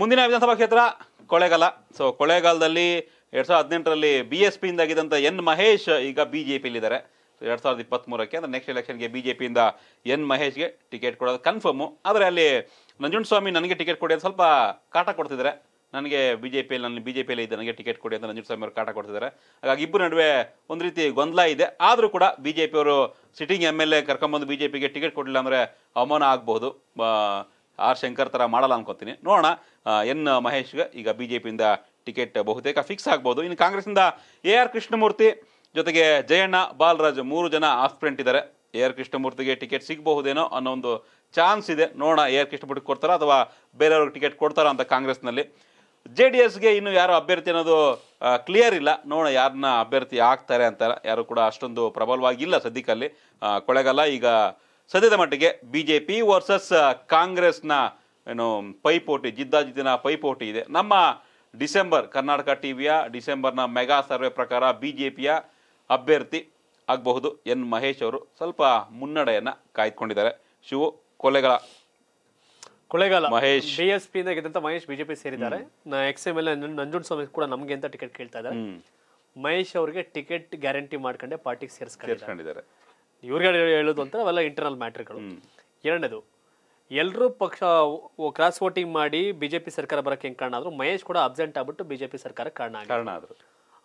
ಮುಂದಿನ ವಿಧಾನಸಭಾ ಕ್ಷೇತ್ರ ಕೊಳೆಗಾಲ ಸೊ ಕೊಳೆಗಾಲದಲ್ಲಿ ಎರಡು ಸಾವಿರದ ಹದಿನೆಂಟರಲ್ಲಿ ಬಿ ಎಸ್ ಪಿಯಿಂದ ಎನ್ ಮಹೇಶ್ ಈಗ ಬಿ ಜೆ ಪಿಲಿದ್ದಾರೆ ಸೊ ಎರಡು ಸಾವಿರದ ಇಪ್ಪತ್ತ್ಮೂರಕ್ಕೆ ಅಂದರೆ ನೆಕ್ಸ್ಟ್ ಎಲೆಕ್ಷನ್ಗೆ ಬಿ ಜೆ ಪಿಯಿಂದ ಎನ್ ಮಹೇಶ್ಗೆ ಟಿಕೆಟ್ ಕೊಡೋದು ಕನ್ಫರ್ಮು ಆದರೆ ಅಲ್ಲಿ ನಂಜುಂಡಸ್ವಾಮಿ ನನಗೆ ಟಿಕೆಟ್ ಕೊಡಿ ಅಂತ ಸ್ವಲ್ಪ ಕಾಟ ಕೊಡ್ತಿದ್ದಾರೆ ನನಗೆ ಬಿ ಜೆ ಪಿಯಲ್ಲಿ ನಾನು ಬಿ ಜೆ ಪಿಯಲ್ಲಿ ನನಗೆ ಟಿಕೆಟ್ ಕೊಡಿ ಅಂತ ನಂಜುಂಡಸ್ವಾಮಿ ಅವರು ಕಾಟ ಕೊಡ್ತಿದ್ದಾರೆ ಹಾಗಾಗಿ ಇಬ್ಬರ ನಡುವೆ ಒಂದು ರೀತಿ ಗೊಂದಲ ಇದೆ ಆದರೂ ಕೂಡ ಬಿ ಜೆ ಪಿಯವರು ಸಿಟ್ಟಿಂಗ್ ಎಮ್ ಎಲ್ ಎ ಕರ್ಕೊಂಬಂದು ಬಿ ಜೆ ಪಿಗೆ ಟಿಕೆಟ್ ಕೊಡಲಿಲ್ಲ ಅಂದರೆ ಅವಮಾನ ಆಗ್ಬೋದು ಆರ್ ಶಂಕರ್ ಥರ ಮಾಡಲ್ಲ ಅನ್ಕೋತೀನಿ ನೋಡೋಣ ಎನ್ ಮಹೇಶ್ಗೆ ಈಗ ಬಿ ಜೆ ಪಿಯಿಂದ ಟಿಕೆಟ್ ಬಹುತೇಕ ಫಿಕ್ಸ್ ಆಗ್ಬೋದು ಇನ್ನು ಕಾಂಗ್ರೆಸ್ನಿಂದ ಎ ಆರ್ ಕೃಷ್ಣಮೂರ್ತಿ ಜೊತೆಗೆ ಜಯಣ್ಣ ಬಾಲರಾಜ್ ಮೂರು ಜನ ಆಸ್ಪ್ರೆಂಟ್ ಇದ್ದಾರೆ ಎ ಆರ್ ಕೃಷ್ಣಮೂರ್ತಿಗೆ ಟಿಕೆಟ್ ಸಿಗಬಹುದೇನೋ ಅನ್ನೋ ಒಂದು ಚಾನ್ಸ್ ಇದೆ ನೋಡೋಣ ಎ ಆರ್ ಕೃಷ್ಣಮೂರ್ತಿ ಕೊಡ್ತಾರ ಅಥವಾ ಬೇರೆಯವ್ರಿಗೆ ಟಿಕೆಟ್ ಕೊಡ್ತಾರ ಅಂತ ಕಾಂಗ್ರೆಸ್ನಲ್ಲಿ ಜೆ ಡಿ ಎಸ್ಗೆ ಇನ್ನು ಯಾರು ಅಭ್ಯರ್ಥಿ ಅನ್ನೋದು ಕ್ಲಿಯರ್ ಇಲ್ಲ ನೋಡೋಣ ಯಾರನ್ನ ಅಭ್ಯರ್ಥಿ ಆಗ್ತಾರೆ ಅಂತಾರೆ ಯಾರು ಕೂಡ ಅಷ್ಟೊಂದು ಪ್ರಬಲವಾಗಿಲ್ಲ ಸದ್ಯಕ್ಕಲ್ಲಿ ಕೊಳೆಗಲ್ಲ ಈಗ ಸದ್ಯದ ಮಟ್ಟಿಗೆ ಬಿಜೆಪಿ ವರ್ಸಸ್ ಕಾಂಗ್ರೆಸ್ನ ಏನು ಪೈಪೋಟಿ ಜಿದ್ದಾಜಿದ್ದಿನ ಪೈಪೋಟಿ ಇದೆ ನಮ್ಮ ಡಿಸೆಂಬರ್ ಕರ್ನಾಟಕ ಟಿವಿಯ ಡಿಸೆಂಬರ್ನ ಮೆಗಾ ಸರ್ವೆ ಪ್ರಕಾರ ಬಿಜೆಪಿಯ ಅಭ್ಯರ್ಥಿ ಆಗಬಹುದು ಎನ್ ಮಹೇಶ್ ಅವರು ಸ್ವಲ್ಪ ಮುನ್ನಡೆಯನ್ನು ಕಾಯ್ದುಕೊಂಡಿದ್ದಾರೆ ಶಿವ ಕೊಲೆಗಳ ಕೊಲೆಗಾಲ ಮಹೇಶ್ ಬಿ ಎಸ್ ಪಿಯಿಂದ ಗೆದ್ದಂತ ಮಹೇಶ್ ಬಿಜೆಪಿ ಸೇರಿದ್ದಾರೆ ಎಕ್ಸ್ ಎಂ ಎಲ್ ಸ್ವಾಮಿ ಕೂಡ ನಮ್ಗೆ ಅಂತ ಟಿಕೆಟ್ ಕೇಳ್ತಾ ಇದ್ದಾರೆ ಮಹೇಶ್ ಅವರಿಗೆ ಟಿಕೆಟ್ ಗ್ಯಾರಂಟಿ ಮಾಡ್ಕೊಂಡೆ ಪಾರ್ಟಿಗೆ ಸೇರಿಸ್ಕೊಂಡಿದ್ದಾರೆ ಇವ್ರಿಗೆ ಹೇಳೋದು ಅಂತ ಅವೆಲ್ಲ ಇಂಟರ್ನಲ್ ಮ್ಯಾಟ್ರಿಗಳು ಎರಡನೇದು ಎಲ್ಲರೂ ಪಕ್ಷ ಕ್ರಾಸ್ ವೋಟಿಂಗ್ ಮಾಡಿ ಬಿಜೆಪಿ ಸರ್ಕಾರ ಬರೋಕ್ಕೆ ಹೆಂಗೆ ಕಾರಣ ಆದ್ರು ಮಹೇಶ್ ಕೂಡ ಅಬ್ಸೆಂಟ್ ಆಗ್ಬಿಟ್ಟು ಬಿಜೆಪಿ ಸರ್ಕಾರ ಕಾರಣ ಕಾರಣ ಆದ್ರು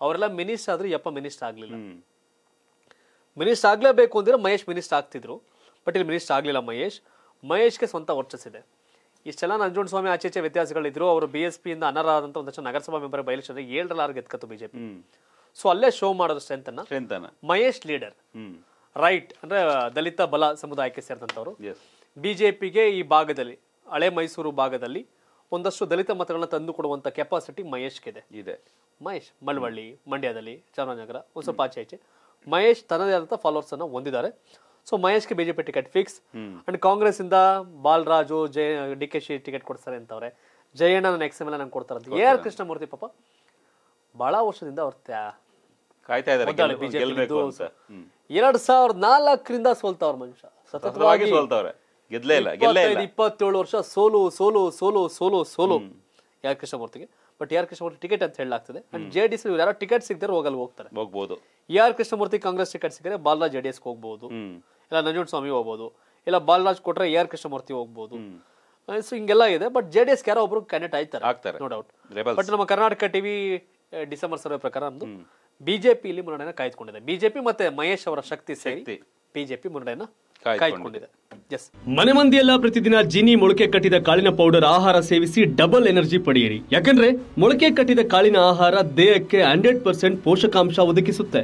ಅವರೆಲ್ಲ ಮಿನಿಸ್ಟರ್ ಆದ್ರು ಯಪ್ಪ ಮಿನಿಸ್ಟರ್ ಆಗಲಿಲ್ಲ ಮಿನಿಸ್ಟರ್ ಆಗಲೇಬೇಕು ಅಂದ್ರೆ ಮಹೇಶ್ ಮಿನಿಸ್ಟರ್ ಆಗ್ತಿದ್ರು ಬಟ್ ಇಲ್ಲಿ ಮಿನಿಸ್ಟರ್ ಆಗಲಿಲ್ಲ ಮಹೇಶ್ ಮಹೇಶ್ಗೆ ಸ್ವಂತ ವರ್ಚಸ್ಸಿದೆ ಇಷ್ಟೆಲ್ಲ ಸ್ವಾಮಿ ಆಚೆ ಆಚೆ ವ್ಯತ್ಯಾಸಗಳಿದ್ರು ಅವರು ಬಿ ಎಸ್ ಪಿಯಿಂದ ಅನರ್ಹರಾದಂಥ ಒಂದಷ್ಟು ನಗರಸಭಾ ಮೆಂಬರ್ ಬಯಲಿಸಿದ್ರೆ ಏಳರ ಆರು ಗೆದ್ಕತ್ತು ಬಿಜೆಪಿ ಸೊ ಅಲ್ಲೇ ಶೋ ಮಾಡೋದು ಸ್ಟ್ರೆಂತನ ಮಹೇಶ್ ಲೀಡರ್ ರೈಟ್ ಅಂದ್ರೆ ದಲಿತ ಬಲ ಸಮುದಾಯಕ್ಕೆ ಸೇರಿದಂತವ್ರು ಬಿಜೆಪಿಗೆ ಈ ಭಾಗದಲ್ಲಿ ಹಳೆ ಮೈಸೂರು ಭಾಗದಲ್ಲಿ ಒಂದಷ್ಟು ದಲಿತ ಮತಗಳನ್ನ ತಂದು ಕೊಡುವಂತ ಕೆಪಾಸಿಟಿ ಮಹೇಶ್ಗೆ ಇದೆ ಮಹೇಶ್ ಮಳವಳ್ಳಿ ಮಂಡ್ಯದಲ್ಲಿ ಚಾಮರಾಜನಗರ ಒಂದು ಸ್ವಲ್ಪ ಆಚೆ ಆಚೆ ಮಹೇಶ್ ತನ್ನದೇ ಫಾಲೋವರ್ಸ್ ಫಾಲೋವರ್ಸನ್ನು ಹೊಂದಿದ್ದಾರೆ ಸೊ ಮಹೇಶ್ಗೆ BJP ticket fix and Congress ಇಂದ ಬಾಲರಾಜು ಜಯ ಡಿ ಕೆ ಶಿ ಟಿಕೆಟ್ ಕೊಡ್ತಾರೆ ಅಂತವ್ರೆ ಜಯಣ್ಣ ನನ್ನ ಎಮ್ ಎಲ್ ನಂಗೆ ಕೊಡ್ತಾರೆ ಎ ಆರ್ ಕೃಷ್ಣಮೂರ್ತಿ ಪಾಪ ಬಹಳ ವರ್ಷದಿಂದ ಅವ್ರ ಕಾಯ್ತಾ ಇದ್ದಾರೆ ಎರಡ್ ಸಾವಿರದ ನಾಲ್ಕರಿಂದ ಸೋಲ್ತಾವ್ರ ಮನುಷ್ಯ ಸತತವಾಗಿ ಸೋಲ್ತಾವ್ರೆ ಗೆದ್ಲೇ ಇಲ್ಲ ಗೆಲ್ಲೇ ಇಲ್ಲ ಇಪ್ಪತ್ತೇಳು ವರ್ಷ ಸೋಲು ಸೋಲು ಸೋಲು ಸೋಲು ಸೋಲು ಯಾರ್ ಕೃಷ್ಣಮೂರ್ತಿಗೆ ಬಟ್ ಯಾರ್ ಕೃಷ್ಣಮೂರ್ತಿ ಟಿಕೆಟ್ ಅಂತ ಹೇಳಲಾಗ್ತದೆ ಅಂಡ್ ಜೆ ಡಿ ಯಾರೋ ಟಿಕೆಟ್ ಸಿಗ್ತಾರೆ ಹೋಗಲ್ ಹೋಗ್ತಾರೆ ಹೋಗ್ಬೋದು ಯಾರ್ ಕೃಷ್ಣಮೂರ್ತಿ ಕಾಂಗ್ರೆಸ್ ಟಿಕೆಟ್ ಸಿಕ್ಕರೆ ಬಾಲರಾಜ್ ಜೆ ಡಿ ಎಸ್ ಹೋಗ್ಬೋದು ಇಲ್ಲ ನಂಜುಂಡ್ ಸ್ವಾಮಿ ಹೋಗ್ಬೋದು ಇಲ್ಲ ಬಾಲರಾಜ್ ಕೊಟ್ರೆ ಯಾರ್ ಕೃಷ್ಣಮೂರ್ತಿ ಹೋಗ್ಬೋದು ಸೊ ಹಿಂಗೆಲ್ಲ ಇದೆ ಬಟ್ ಜೆ ಡಿ ಎಸ್ ಯಾರೋ ಒಬ್ರು ಕ್ಯಾಂಡಿಡೇಟ್ ಆಯ್ತಾರೆ ನೋ ಡೌಟ್ ಬಟ್ ನಮ್ಮ ಕರ್ನಾಟಕ ಟಿವಿ ಡಿಸೆಂಬರ್ ಸರ್ವೆ ಪ್ರಕಾರ ನಮ್ದು ಬಿಜೆಪಿ ಇಲ್ಲಿ ಮುನ್ನಡೆಯನ್ನು ಕಾಯ್ದುಕೊಂಡಿದೆ ಬಿಜೆಪಿ ಮತ್ತೆ ಮಹೇಶ್ ಅವರ ಶಕ್ತಿ ಸೇರಿ ಬಿಜೆಪಿ ಮುನ್ನಡೆಯನ್ನು ಕಾಯ್ದುಕೊಂಡಿದೆ ಎಸ್ ಮನೆ ಮಂದಿಯೆಲ್ಲ ಪ್ರತಿದಿನ ಜಿನಿ ಮೊಳಕೆ ಕಟ್ಟಿದ ಕಾಳಿನ ಪೌಡರ್ ಆಹಾರ ಸೇವಿಸಿ ಡಬಲ್ ಎನರ್ಜಿ ಪಡೆಯಿರಿ ಯಾಕಂದ್ರೆ ಮೊಳಕೆ ಕಟ್ಟಿದ ಕಾಳಿನ ಆಹಾರ ದೇಹಕ್ಕೆ ಹಂಡ್ರೆಡ್ ಪರ್ಸೆಂಟ್ ಪೋಷಕಾಂಶ ಒದಗಿಸುತ್ತೆ